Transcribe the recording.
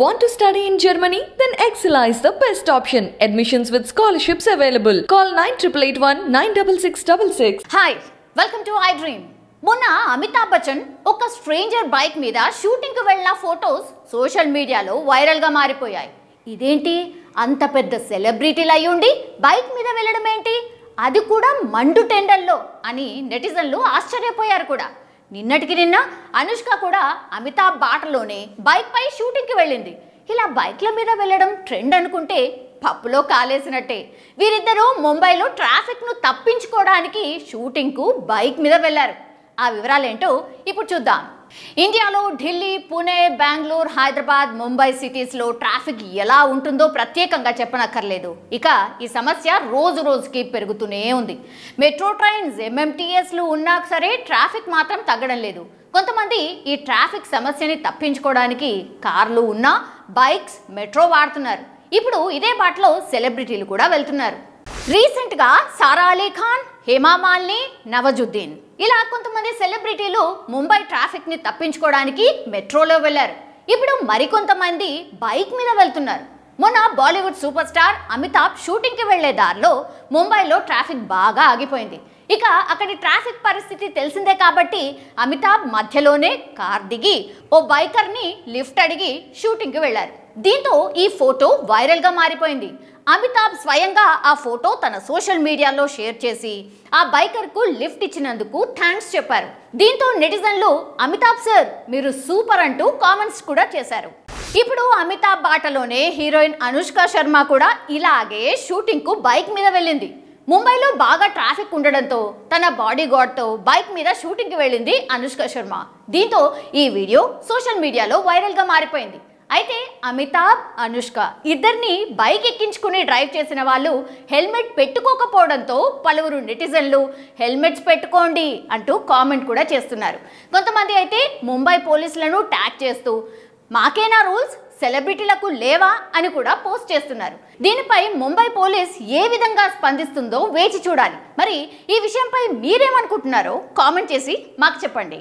Want to study in Germany? Then Excella is the best option. Admissions with scholarships available. Call 9881 96666. Hi, welcome to iDream. మొన్న అమితాబ్ బచ్చన్ ఒక stranger bike మీద షూటింగ్కి వెళ్ళిన photos social మీడియాలో వైరల్గా మారిపోయాయి ఇదేంటి అంత పెద్ద సెలబ్రిటీలు ఉండి బైక్ మీద వెళ్ళడం ఏంటి అది కూడా మండు టెండర్లో అని నెటిజన్లు ఆశ్చర్యపోయారు కూడా నిన్నటికి నిన్న అనుష్క కూడా అమితాబ్ బాటలోనే బైక్పై షూటింగ్కి వెళ్ళింది ఇలా బైక్ల మీద వెళ్ళడం ట్రెండ్ అనుకుంటే పప్పులో కాలేసినట్టే వీరిద్దరూ ముంబైలో ట్రాఫిక్ను తప్పించుకోవడానికి షూటింగ్కు బైక్ మీద వెళ్ళారు ఆ వివరాలేంటో ఇప్పుడు చూద్దాం ఇండియాలో ఢిల్లీ పుణే బెంగళూరు హైదరాబాద్ ముంబై సిటీస్లో ట్రాఫిక్ ఎలా ఉంటుందో ప్రత్యేకంగా చెప్పనక్కర్లేదు ఇక ఈ సమస్య రోజు రోజుకి పెరుగుతూనే ఉంది మెట్రో ట్రైన్స్ ఎంఎంటీఎస్లు ఉన్నా సరే ట్రాఫిక్ మాత్రం తగ్గడం లేదు కొంతమంది ఈ ట్రాఫిక్ సమస్యని తప్పించుకోవడానికి కార్లు ఉన్నా బైక్స్ మెట్రో వాడుతున్నారు ఇప్పుడు ఇదే బాటలో సెలబ్రిటీలు కూడా వెళ్తున్నారు రీసెంట్గా సారా అలీ ఖాన్ హేమా మాలిని నవజుద్దీన్ ఇలా కొంతమంది సెలబ్రిటీలు ముంబై ట్రాఫిక్ని తప్పించుకోవడానికి మెట్రోలో వెళ్ళారు ఇప్పుడు మరికొంతమంది బైక్ మీద వెళ్తున్నారు మొన్న బాలీవుడ్ సూపర్ స్టార్ అమితాబ్ షూటింగ్కి వెళ్లే దారిలో ముంబైలో ట్రాఫిక్ బాగా ఆగిపోయింది ఇక అక్కడి ట్రాఫిక్ పరిస్థితి తెలిసిందే కాబట్టి అమితాబ్ మధ్యలోనే కార్ దిగి ఓ బైకర్ని లిఫ్ట్ అడిగి షూటింగ్కి వెళ్ళారు దీంతో ఈ ఫోటో వైరల్గా మారిపోయింది అమితాబ్ స్వయంగా ఆ ఫోటో తన సోషల్ మీడియాలో షేర్ చేసి ఆ బైకర్కు లిఫ్ట్ ఇచ్చినందుకు థ్యాంక్స్ చెప్పారు దీంతో నెటిజన్లు అమితాబ్ సార్ మీరు సూపర్ అంటూ కామెంట్స్ కూడా చేశారు ఇప్పుడు అమితాబ్ బాటలోనే హీరోయిన్ అనుష్క శర్మ కూడా ఇలాగే షూటింగ్కు బైక్ మీద వెళ్ళింది ముంబైలో బాగా ట్రాఫిక్ ఉండడంతో తన బాడీ గార్డ్తో బైక్ మీద షూటింగ్కి వెళ్ళింది అనుష్క శర్మ దీంతో ఈ వీడియో సోషల్ మీడియాలో వైరల్గా మారిపోయింది అయితే అమితాబ్ అనుష్క ఇద్దరిని బైక్ ఎక్కించుకుని డ్రైవ్ చేసిన వాళ్ళు హెల్మెట్ పెట్టుకోకపోవడంతో పలువురు నెటిజన్లు హెల్మెట్స్ పెట్టుకోండి అంటూ కామెంట్ కూడా చేస్తున్నారు కొంతమంది అయితే ముంబై పోలీసులను ట్యాగ్ చేస్తూ మాకేనా రూల్స్ సెలబ్రిటీలకు లేవా అని కూడా పోస్ట్ చేస్తున్నారు దీనిపై ముంబై పోలీస్ ఏ విధంగా స్పందిస్తుందో వేచి చూడాలి మరి ఈ విషయంపై మీరేమనుకుంటున్నారో కామెంట్ చేసి మాకు చెప్పండి